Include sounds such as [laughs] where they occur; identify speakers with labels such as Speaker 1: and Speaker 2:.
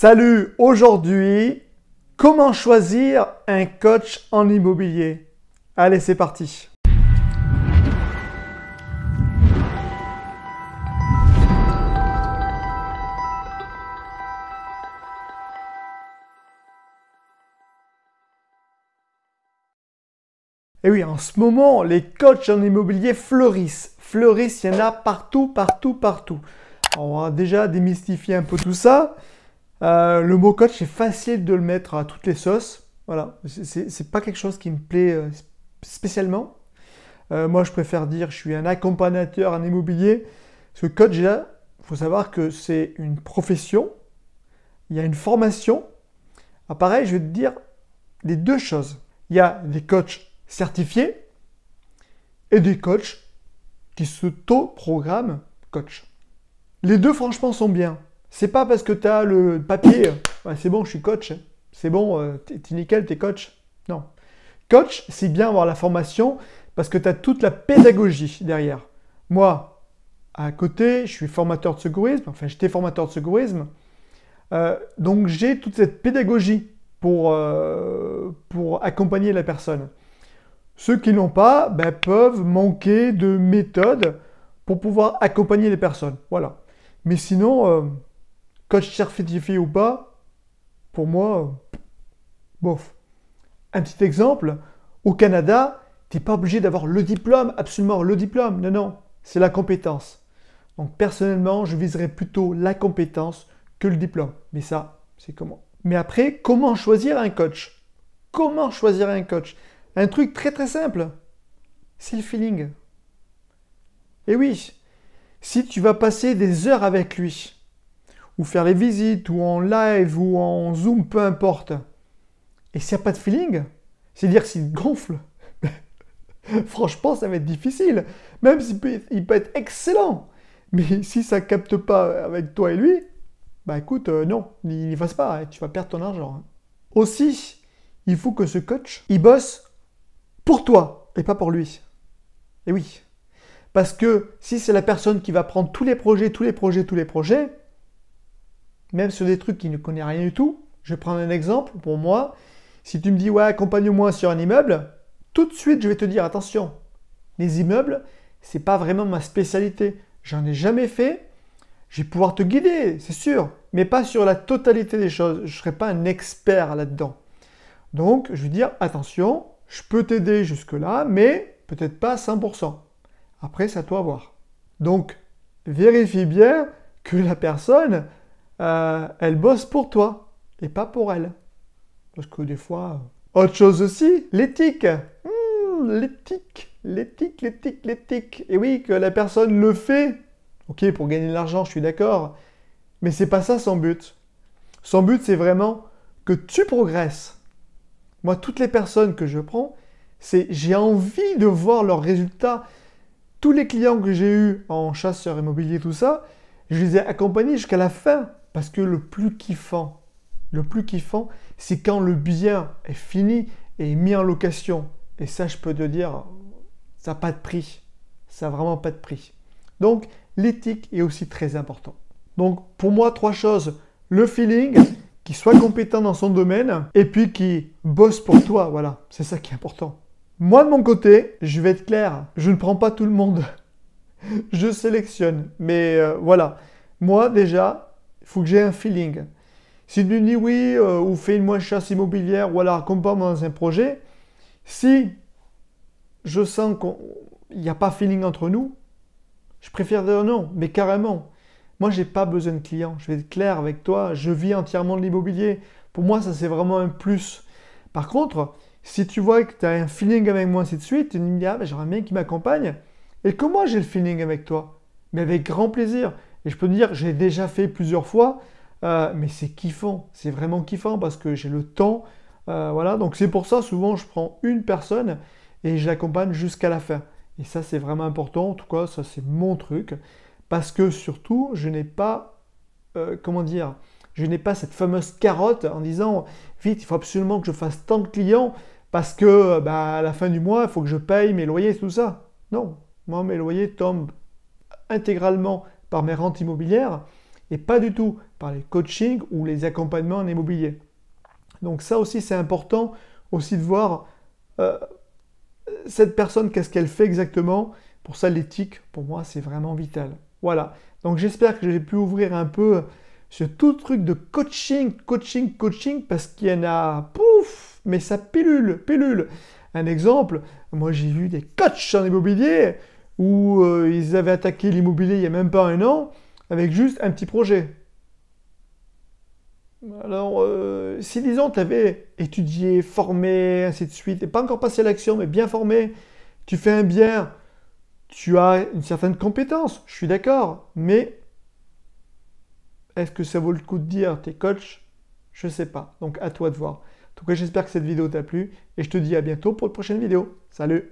Speaker 1: Salut, aujourd'hui, comment choisir un coach en immobilier Allez, c'est parti. Et eh oui, en ce moment, les coachs en immobilier fleurissent. Fleurissent, il y en a partout, partout, partout. On va déjà démystifier un peu tout ça. Euh, le mot coach, c'est facile de le mettre à toutes les sauces. Voilà, c'est pas quelque chose qui me plaît euh, spécialement. Euh, moi, je préfère dire je suis un accompagnateur en immobilier. ce coach coach, il faut savoir que c'est une profession. Il y a une formation. Ah, pareil, je vais te dire les deux choses. Il y a des coachs certifiés et des coachs qui se taux programme coach. Les deux, franchement, sont bien. C'est pas parce que tu as le papier, c'est bon, je suis coach, hein. c'est bon, euh, t'es nickel, t'es coach. Non. Coach, c'est bien avoir la formation parce que tu as toute la pédagogie derrière. Moi, à côté, je suis formateur de secourisme, enfin j'étais formateur de secourisme, euh, donc j'ai toute cette pédagogie pour, euh, pour accompagner la personne. Ceux qui n'ont pas ben, peuvent manquer de méthodes pour pouvoir accompagner les personnes. Voilà. Mais sinon, Coach certifié ou pas, pour moi, bof. Un petit exemple, au Canada, t'es pas obligé d'avoir le diplôme, absolument le diplôme, non, non, c'est la compétence. Donc personnellement, je viserais plutôt la compétence que le diplôme. Mais ça, c'est comment. Mais après, comment choisir un coach Comment choisir un coach Un truc très très simple, c'est le feeling. Et oui, si tu vas passer des heures avec lui, ou faire les visites, ou en live, ou en Zoom, peu importe. Et s'il n'y a pas de feeling, c'est-à-dire s'il gonfle, [laughs] franchement, ça va être difficile. Même s'il peut, il peut être excellent. Mais [laughs] si ça capte pas avec toi et lui, bah écoute, euh, non, non, n'y fasse pas, tu vas perdre ton argent. Aussi, il faut que ce coach, il bosse pour toi et pas pour lui. Et oui. Parce que si c'est la personne qui va prendre tous les projets, tous les projets, tous les projets, même sur des trucs qui ne connaissent rien du tout. Je vais prendre un exemple pour moi. Si tu me dis, ouais, accompagne-moi sur un immeuble, tout de suite, je vais te dire, attention, les immeubles, ce n'est pas vraiment ma spécialité. J'en ai jamais fait. Je vais pouvoir te guider, c'est sûr, mais pas sur la totalité des choses. Je ne serai pas un expert là-dedans. Donc, je vais dire, attention, je peux t'aider jusque-là, mais peut-être pas à 100%. Après, c'est à toi voir. Donc, vérifie bien que la personne, euh, elle bosse pour toi et pas pour elle. Parce que des fois, autre chose aussi, l'éthique. Hmm, l'éthique, l'éthique, l'éthique, l'éthique. Et oui, que la personne le fait. Ok, pour gagner de l'argent, je suis d'accord. Mais c'est pas ça son but. Son but, c'est vraiment que tu progresses. Moi, toutes les personnes que je prends, c'est j'ai envie de voir leurs résultats. Tous les clients que j'ai eus en chasseur immobilier, tout ça, je les ai accompagnés jusqu'à la fin. Parce que le plus kiffant, le plus kiffant, c'est quand le bien est fini et mis en location. Et ça, je peux te dire, ça n'a pas de prix. Ça n'a vraiment pas de prix. Donc, l'éthique est aussi très important. Donc, pour moi, trois choses. Le feeling, qui soit compétent dans son domaine, et puis qui bosse pour toi. Voilà, c'est ça qui est important. Moi, de mon côté, je vais être clair, je ne prends pas tout le monde. [laughs] je sélectionne. Mais euh, voilà, moi déjà, faut que j'ai un feeling. Si tu dis oui, euh, ou fais une moins chasse immobilière, ou alors accompagne dans un projet, si je sens qu'il n'y a pas feeling entre nous, je préfère dire non, mais carrément. Moi, je n'ai pas besoin de clients. Je vais être clair avec toi. Je vis entièrement de l'immobilier. Pour moi, ça, c'est vraiment un plus. Par contre, si tu vois que tu as un feeling avec moi, ainsi de suite, tu me dis, ah, ben, j'aurais bien qui m'accompagne. Et que moi, j'ai le feeling avec toi. Mais avec grand plaisir. Et je peux dire, j'ai déjà fait plusieurs fois, euh, mais c'est kiffant, c'est vraiment kiffant parce que j'ai le temps. Euh, voilà, donc c'est pour ça, souvent, je prends une personne et je l'accompagne jusqu'à la fin. Et ça, c'est vraiment important. En tout cas, ça, c'est mon truc. Parce que surtout, je n'ai pas, euh, comment dire, je n'ai pas cette fameuse carotte en disant, vite, il faut absolument que je fasse tant de clients parce que bah, à la fin du mois, il faut que je paye mes loyers et tout ça. Non, moi, mes loyers tombent intégralement par mes rentes immobilières et pas du tout par les coachings ou les accompagnements en immobilier. Donc ça aussi c'est important aussi de voir euh, cette personne, qu'est-ce qu'elle fait exactement. Pour ça l'éthique, pour moi c'est vraiment vital. Voilà, donc j'espère que j'ai pu ouvrir un peu ce tout truc de coaching, coaching, coaching, parce qu'il y en a, pouf, mais ça pilule, pilule. Un exemple, moi j'ai vu des coachs en immobilier, où euh, ils avaient attaqué l'immobilier il n'y a même pas un an, avec juste un petit projet. Alors, euh, si disons, tu avais étudié, formé, ainsi de suite, et pas encore passé à l'action, mais bien formé, tu fais un bien, tu as une certaine compétence, je suis d'accord, mais est-ce que ça vaut le coup de dire t'es coach Je ne sais pas, donc à toi de voir. En tout cas, j'espère que cette vidéo t'a plu, et je te dis à bientôt pour une prochaine vidéo. Salut